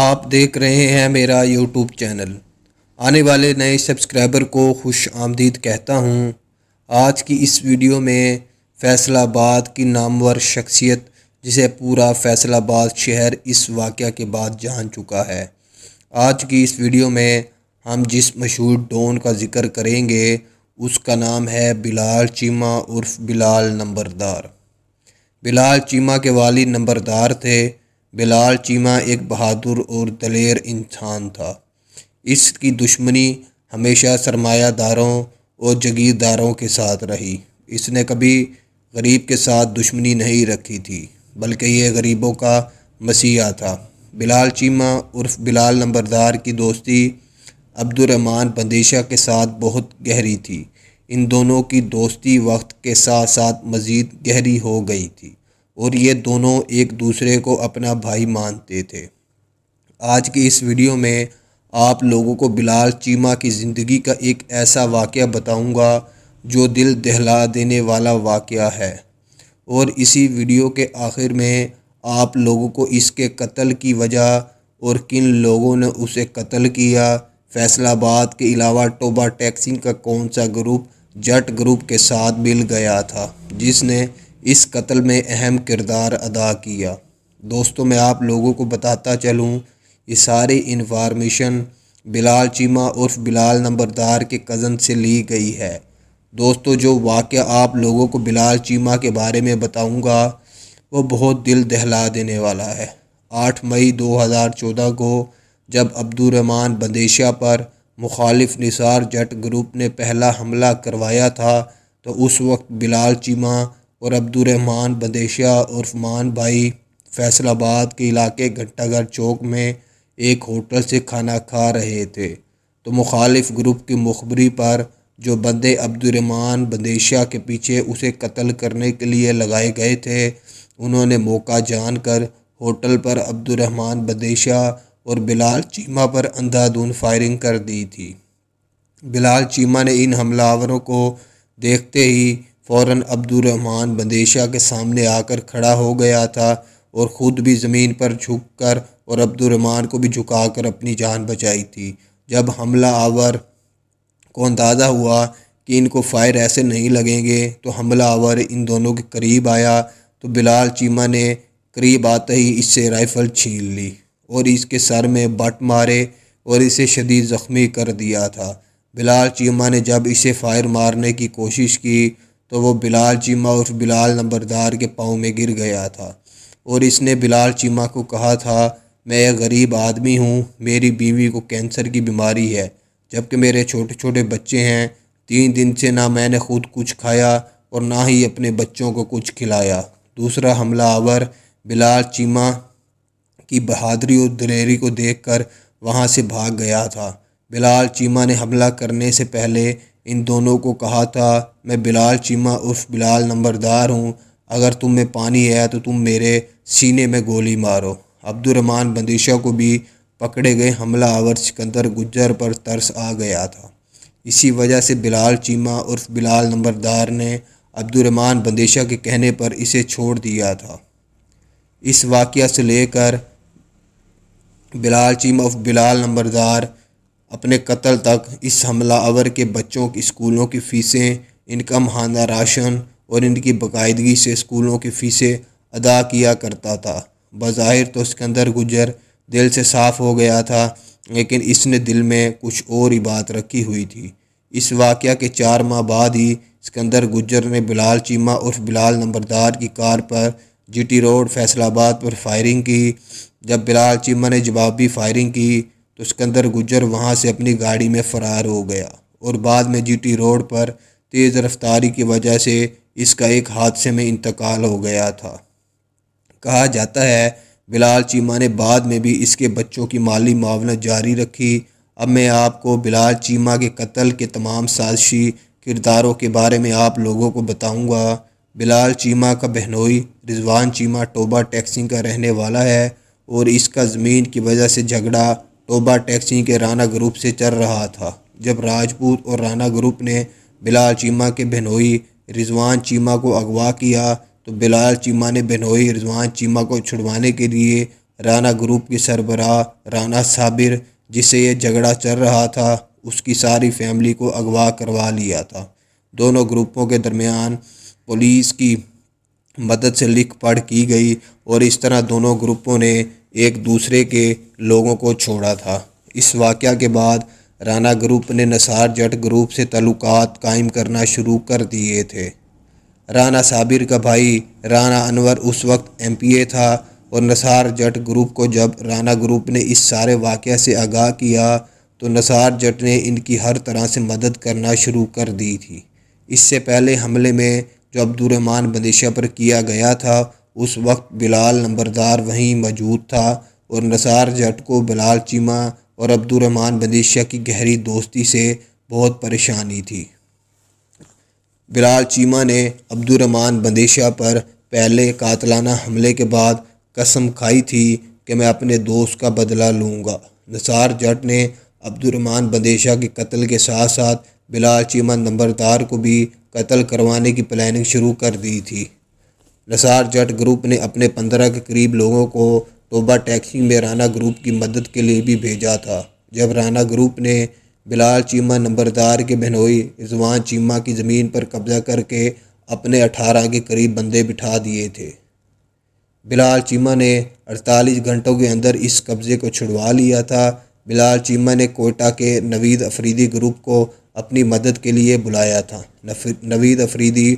आप देख रहे हैं मेरा यूट्यूब चैनल आने वाले नए सब्सक्राइबर को खुश आमदीद कहता हूँ आज की इस वीडियो में फैसलाबाद की नामवर शख्सियत जिसे पूरा फैसलाबाद शहर इस वाक़ के बाद जान चुका है आज की इस वीडियो में हम जिस मशहूर डोन का ज़िक्र करेंगे उसका नाम है बिलाल चीमा उर्फ बिलाल नंबरदार बिलाल चीमा के वाली नंबरदार थे बिलाल चीमा एक बहादुर और दलेर इंसान था इसकी दुश्मनी हमेशा सरमायादारों और जगीरदारों के साथ रही इसने कभी गरीब के साथ दुश्मनी नहीं रखी थी बल्कि ये गरीबों का मसीहा था बिलाल चीमा उर्फ बिलाल नंबरदार की दोस्ती अब्दुलरहमान बंदेशा के साथ बहुत गहरी थी इन दोनों की दोस्ती वक्त के साथ साथ मज़ीद गहरी हो गई थी और ये दोनों एक दूसरे को अपना भाई मानते थे आज की इस वीडियो में आप लोगों को बिलाल चीमा की ज़िंदगी का एक ऐसा वाक़ बताऊँगा जो दिल दहला देने वाला वाक़ है और इसी वीडियो के आखिर में आप लोगों को इसके कत्ल की वजह और किन लोगों ने उसे कत्ल किया फैसलाबाद के अलावा टोबा टैक्सिंग का कौन सा ग्रुप जट ग्रुप के साथ मिल गया था जिसने इस कत्ल में अहम किरदार अदा किया दोस्तों मैं आप लोगों को बताता चलूँ ये सारी इन्फॉर्मेशन बिलाल चीमा उर्फ बिलाल नंबरदार के कज़न से ली गई है दोस्तों जो वाक़ आप लोगों को बिलाल चीमा के बारे में बताऊंगा वो बहुत दिल दहला देने वाला है 8 मई 2014 को जब अब्दुलरहमान बंदेशा पर मुखालिफ निसार जट ग्रुप ने पहला हमला करवाया था तो उस वक्त बिलाल चीमा और अब्दुलरहमान बदेशिया उर्फमान भाई फैसलाबाद के इलाके घंटाघर चौक में एक होटल से खाना खा रहे थे तो मुखालिफ ग्रुप की मुखबरी पर जो बंदे अब्दुलरहमान बदेशा के पीछे उसे कत्ल करने के लिए लगाए गए थे उन्होंने मौका जानकर होटल पर अब्दुलरहमान बदेशिया और बिलाल चीमा पर अंधाधुन फायरिंग कर दी थी बिलाल चीमा ने इन हमलावरों को देखते ही फ़ौर अब्दुलरहमान बंदेशा के सामने आकर खड़ा हो गया था और ख़ुद भी ज़मीन पर झुक कर और अब्दुलरहमान को भी झुका कर अपनी जान बचाई थी जब हमला आवर को अंदाज़ा हुआ कि इनको फायर ऐसे नहीं लगेंगे तो हमला आवर इन दोनों के करीब आया तो बिलाल चीमा ने करीब आते ही इससे राइफ़ल छीन ली और इसके सर में बट मारे और इसे शदीद ज़ख्मी कर दिया था बिलाल चीमा ने जब इसे फायर मारने की कोशिश की तो वो बिलाल चीमा उर्फ बिलाल नंबरदार के पाँव में गिर गया था और इसने बिलाल चीमा को कहा था मैं एक गरीब आदमी हूँ मेरी बीवी को कैंसर की बीमारी है जबकि मेरे छोटे छोटे बच्चे हैं तीन दिन से ना मैंने खुद कुछ खाया और ना ही अपने बच्चों को कुछ खिलाया दूसरा हमला आवर बिलाल चीमा की बहादुरी और दलेरी को देखकर वहाँ से भाग गया था बिलाल चीमा ने हमला करने से पहले इन दोनों को कहा था मैं बिलाल चीमा उर्फ बिलाल नंबरदार हूँ अगर तुम में पानी है तो तुम मेरे सीने में गोली मारो अब्दुलरमान बंदिशा को भी पकड़े गए हमला आवर सिकंदर गुज्जर पर तरस आ गया था इसी वजह से बिलाल चीमा उर्फ बिलाल नंबरदार ने अब्दुलरमान बंदिशा के कहने पर इसे छोड़ दिया था इस वाक़ से लेकर बिलाल चीमा उर्फ बिलाल नंबरदार अपने कत्ल तक इस हमला के बच्चों की स्कूलों की फ़ीसें इनका महाना राशन और इनकी बाकायदगी से स्कूलों की फ़ीसें अदा किया करता था बाहिर तो सिकंदर गुजर दिल से साफ़ हो गया था लेकिन इसने दिल में कुछ और ही बात रखी हुई थी इस वाक़ के चार माह बाद ही सिकंदर गुजर ने बिलाल चीमा उर्फ बिलाल नंबरदार की कार पर जीटी रोड फैसलाबाद पर फायरिंग की जब बिलाल चीमा ने जवाबी फायरिंग की तो सिकंदर गुजर वहाँ से अपनी गाड़ी में फ़रार हो गया और बाद में जीटी रोड पर तेज़ रफ्तारी की वजह से इसका एक हादसे में इंतकाल हो गया था कहा जाता है बिलाल चीमा ने बाद में भी इसके बच्चों की माली मावनत जारी रखी अब मैं आपको बिलाल चीमा के कत्ल के तमाम साजिशी किरदारों के बारे में आप लोगों को बताऊंगा बिलाल चीमा का बहनोई रिजवान चीमा टोबा टैक्सिंग का रहने वाला है और इसका ज़मीन की वजह से झगड़ा तोबा टैक्सी के राना ग्रुप से चल रहा था जब राजपूत और राना ग्रुप ने बिलाल चीमा के बहनोई रिजवान चीमा को अगवा किया तो बिलाल चीमा ने बहनोई रिजवान चीमा को छुड़वाने के लिए राना ग्रुप के सरबराह राना साबिर जिससे यह झगड़ा चल रहा था उसकी सारी फैमिली को अगवा करवा लिया था दोनों ग्रुपों के दरमियान पुलिस की मदद से लिख पढ़ की गई और इस तरह दोनों ग्रुपों ने एक दूसरे के लोगों को छोड़ा था इस वाक़ के बाद राना ग्रुप ने नसार जट ग्रुप से तल्लुक कायम करना शुरू कर दिए थे राना साबिर का भाई राना अनवर उस वक्त एम पी ए था और नसार जट ग्रुप को जब राना ग्रुप ने इस सारे वाक़ से आगाह किया तो नसार जट ने इनकी हर तरह से मदद करना शुरू कर दी थी इससे पहले हमले में जो अब्दुलरहमान बंदिशा पर किया गया था उस वक्त बिलाल नंबरदार वहीं मौजूद था और नसार जट को बिलाल चीमा और अब्दुलरहमान बंदिशाह की गहरी दोस्ती से बहुत परेशानी थी बिलाल चीमा ने अब्दुलरहमान बंदिशाह पर पहले कातलाना हमले के बाद कसम खाई थी कि मैं अपने दोस्त का बदला लूँगा नसार जट ने अब्दुलरहमान बंदेशा के कत्ल के साथ साथ बिलाल चीमा नंबरदार को भी कत्ल करवाने की प्लानिंग शुरू कर दी थी नसार जट ग्रुप ने अपने पंद्रह के करीब लोगों को टोबा टैक्सी में राना ग्रुप की मदद के लिए भी भेजा था जब राना ग्रुप ने बिलाल चीमा नंबरदार के बहनोई रिजवान चीमा की ज़मीन पर कब्जा करके अपने अठारह के करीब बंदे बिठा दिए थे बिलाल चीमा ने 48 घंटों के अंदर इस कब्ज़े को छुड़वा लिया था बिलाल चीमा ने कोटा के नवीद अफरीदी ग्रुप को अपनी मदद के लिए बुलाया था नवीद अफरीदी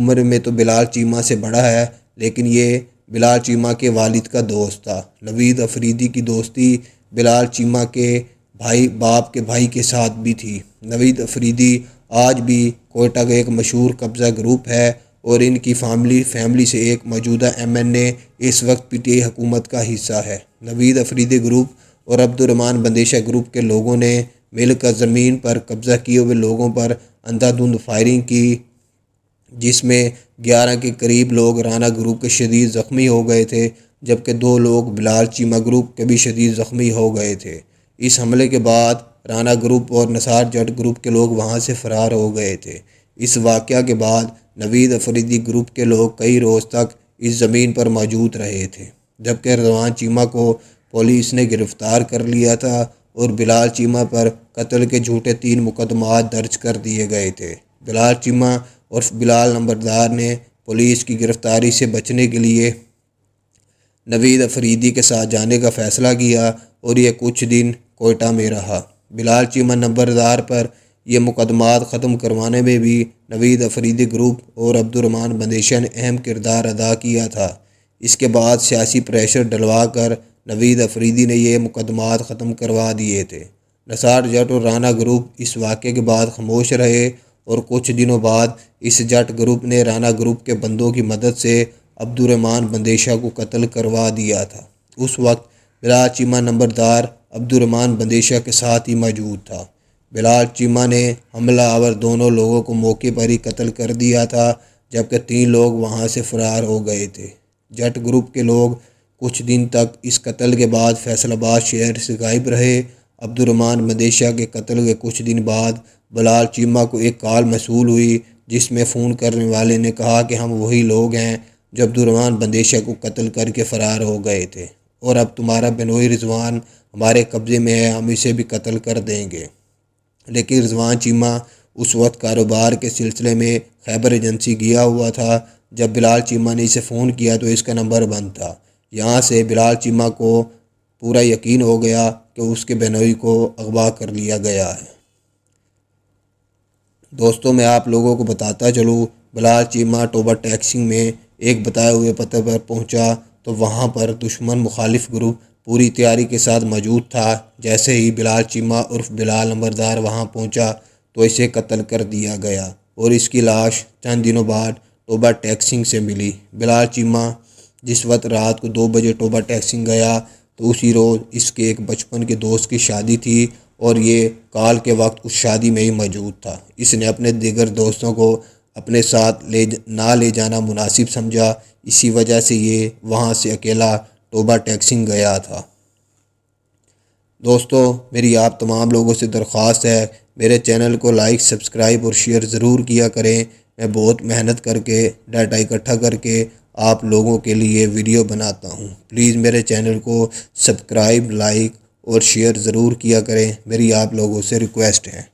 उम्र में तो बिलाल चीमा से बड़ा है लेकिन ये बिलाल चीमा के वालिद का दोस्त था लवीद अफरीदी की दोस्ती बिलाल चीमा के भाई बाप के भाई के साथ भी थी नवीद अफरीदी आज भी कोयटा का एक मशहूर कब्ज़ा ग्रुप है और इनकी फैमिली फैमिली से एक मौजूदा एम एन ए इस वक्त पी टी आई हुकूमत का हिस्सा है नवीद अफरीदी ग्रुप और अब्दुलरमान बंदेशा ग्रुप के लोगों ने मिलकर ज़मीन पर कब्ज़ा किए हुए लोगों पर अंधाधुंध फायरिंग की जिसमें ग्यारह के करीब लोग राना ग्रुप के शदीद ज़ख्मी हो गए थे जबकि दो लोग बिलाल चीमा ग्रुप के भी शदीद ज़ख्मी हो गए थे इस हमले के बाद राना ग्रुप और नसार जट ग्रुप के लोग वहाँ से फ़रार हो गए थे इस वाक़ के बाद नवीद अफरीदी ग्रुप के लोग कई रोज़ तक इस ज़मीन पर मौजूद रहे थे जबकि रवान चीमा को पुलिस ने गिरफ़्तार कर लिया था और बिलाल चीमा पर कत्ल के झूठे तीन मुकदमा दर्ज कर दिए गए थे बिलाल चीमा और बिलाल नंबरदार ने पुलिस की गिरफ्तारी से बचने के लिए नवीद अफरीदी के साथ जाने का फ़ैसला किया और यह कुछ दिन कोयटा में रहा बिलाल चीमा नंबरदार पर यह मुकदमा ख़त्म करवाने में भी नवीद अफरीदी ग्रुप और अब्दुलरमान बंदेशा ने अहम किरदार अदा किया था इसके बाद सियासी प्रेशर डलवा कर नवीद अफरीदी ने ये मुकदमा ख़त्म करवा दिए थे नसार जट और राना ग्रुप इस वाक़े के बाद खामोश रहे और कुछ दिनों बाद इस जट ग्रुप ने राना ग्रुप के बंदों की मदद से अब्दुलरहमान बंदेशा को कत्ल करवा दिया था उस वक्त बिलाल चीमा नंबरदार अब्दुलरहमान बंदेशा के साथ ही मौजूद था बिलाल चीमा ने हमला आवर दोनों लोगों को मौके पर ही कत्ल कर दिया था जबकि तीन लोग वहाँ से फरार हो गए थे जट ग्रुप के लोग कुछ दिन तक इस कत्ल के बाद फैसलाबाद शहर से गायब रहे अब्दुलरमान मदेशा के कत्ल के कुछ दिन बाद बलाल चीमा को एक कॉल मसूल हुई जिसमें फ़ोन करने वाले ने कहा कि हम वही लोग हैं जो अब्दुलरमान मदेशा को कत्ल करके फ़रार हो गए थे और अब तुम्हारा बनोई रिजवान हमारे कब्ज़े में है हम इसे भी कत्ल कर देंगे लेकिन रिजवान चीमा उस वक्त कारोबार के सिलसिले में खैबर एजेंसी गया हुआ था जब बिलाल चीमा ने इसे फ़ोन किया तो इसका नंबर बंद था यहाँ से बिलाल चीमा को पूरा यकीन हो गया कि उसके बहनोई को अगवा कर लिया गया है दोस्तों मैं आप लोगों को बताता चलूँ बलाल चीमा टोबा टैक्सिंग में एक बताए हुए पते पर पहुंचा तो वहां पर दुश्मन मुखालिफ ग्रुप पूरी तैयारी के साथ मौजूद था जैसे ही बिलाल चीमा उर्फ बिलाल अमरदार वहां पहुंचा तो इसे कत्ल कर दिया गया और इसकी लाश चंद दिनों बाद टोबा टैक्सिंग से मिली बिलाल चीमा जिस वक्त रात को दो बजे टोबा टैक्सिंग गया तो उसी रोज़ इसके एक बचपन के दोस्त की शादी थी और ये काल के वक्त उस शादी में ही मौजूद था इसने अपने दीगर दोस्तों को अपने साथ ले ना ले जाना मुनासिब समझा इसी वजह से ये वहाँ से अकेला टोबा टैक्सिंग गया था दोस्तों मेरी आप तमाम लोगों से दरख्वास्त है मेरे चैनल को लाइक सब्सक्राइब और शेयर ज़रूर किया करें मैं बहुत मेहनत करके डाटा इकट्ठा करके आप लोगों के लिए वीडियो बनाता हूँ प्लीज़ मेरे चैनल को सब्सक्राइब लाइक और शेयर ज़रूर किया करें मेरी आप लोगों से रिक्वेस्ट है